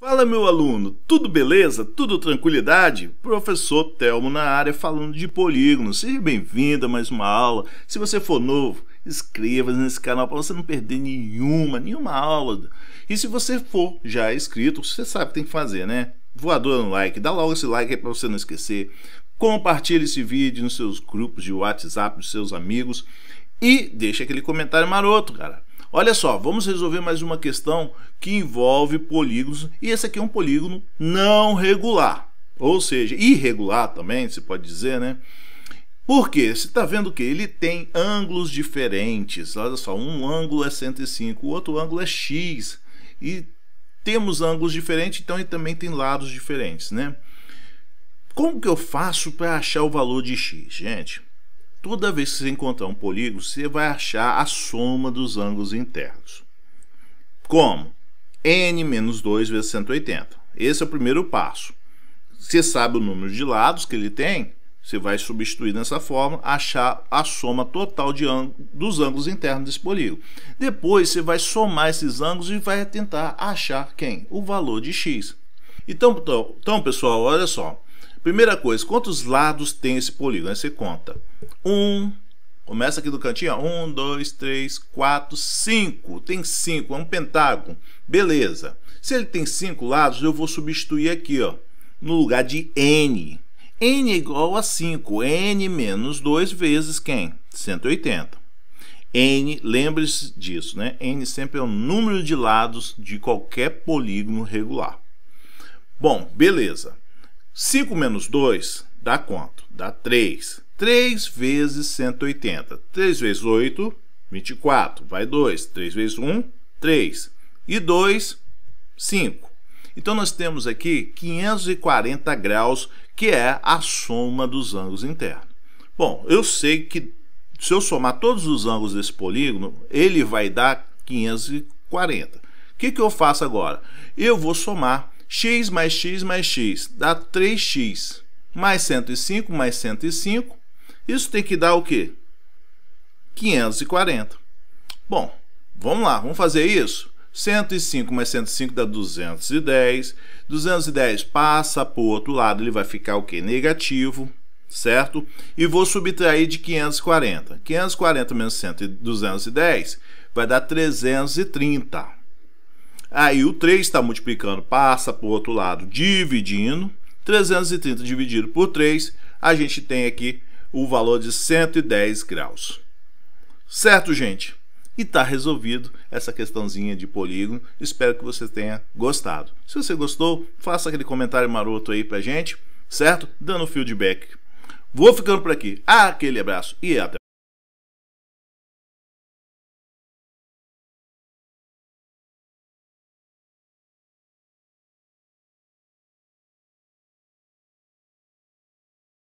Fala meu aluno, tudo beleza? Tudo tranquilidade? Professor Telmo na área falando de polígonos. Seja bem-vindo a mais uma aula. Se você for novo, inscreva-se nesse canal para você não perder nenhuma, nenhuma aula. E se você for já inscrito, você sabe o que tem que fazer, né? Voador no like, dá logo esse like aí para você não esquecer. Compartilhe esse vídeo nos seus grupos de WhatsApp, dos seus amigos e deixa aquele comentário maroto, cara. Olha só, vamos resolver mais uma questão que envolve polígonos e esse aqui é um polígono não regular, ou seja, irregular também, se pode dizer, né? Porque você está vendo que ele tem ângulos diferentes. Olha só, um ângulo é 105, o outro ângulo é x. E temos ângulos diferentes, então ele também tem lados diferentes, né? Como que eu faço para achar o valor de x, gente? Toda vez que você encontrar um polígono, você vai achar a soma dos ângulos internos. Como? n menos 2 vezes 180. Esse é o primeiro passo. Você sabe o número de lados que ele tem, você vai substituir nessa forma, achar a soma total de dos ângulos internos desse polígono. Depois você vai somar esses ângulos e vai tentar achar quem? O valor de x. Então, então, então pessoal, olha só. Primeira coisa, quantos lados tem esse polígono? Aí você conta. Um, começa aqui do cantinho, ó. um, dois, três, quatro, cinco. Tem cinco, é um pentágono. Beleza. Se ele tem cinco lados, eu vou substituir aqui, ó, no lugar de n. n é igual a 5, n menos 2 vezes quem? 180. n, lembre-se disso, né? n sempre é o número de lados de qualquer polígono regular. Bom, beleza. 5 menos 2 dá quanto? Dá 3. 3 vezes 180. 3 vezes 8, 24. Vai 2. 3 vezes 1, 3. E 2, 5. Então, nós temos aqui 540 graus, que é a soma dos ângulos internos. Bom, eu sei que se eu somar todos os ângulos desse polígono, ele vai dar 540. O que, que eu faço agora? Eu vou somar x mais x mais x dá 3x mais 105 mais 105. Isso tem que dar o quê? 540. Bom, vamos lá, vamos fazer isso? 105 mais 105 dá 210. 210 passa para o outro lado, ele vai ficar o quê? Negativo, certo? E vou subtrair de 540. 540 menos 210 vai dar 330. Aí o 3 está multiplicando, passa para o outro lado, dividindo. 330 dividido por 3, a gente tem aqui o valor de 110 graus. Certo, gente? E está resolvido essa questãozinha de polígono. Espero que você tenha gostado. Se você gostou, faça aquele comentário maroto aí a gente, certo? Dando feedback. Vou ficando por aqui. Aquele abraço e até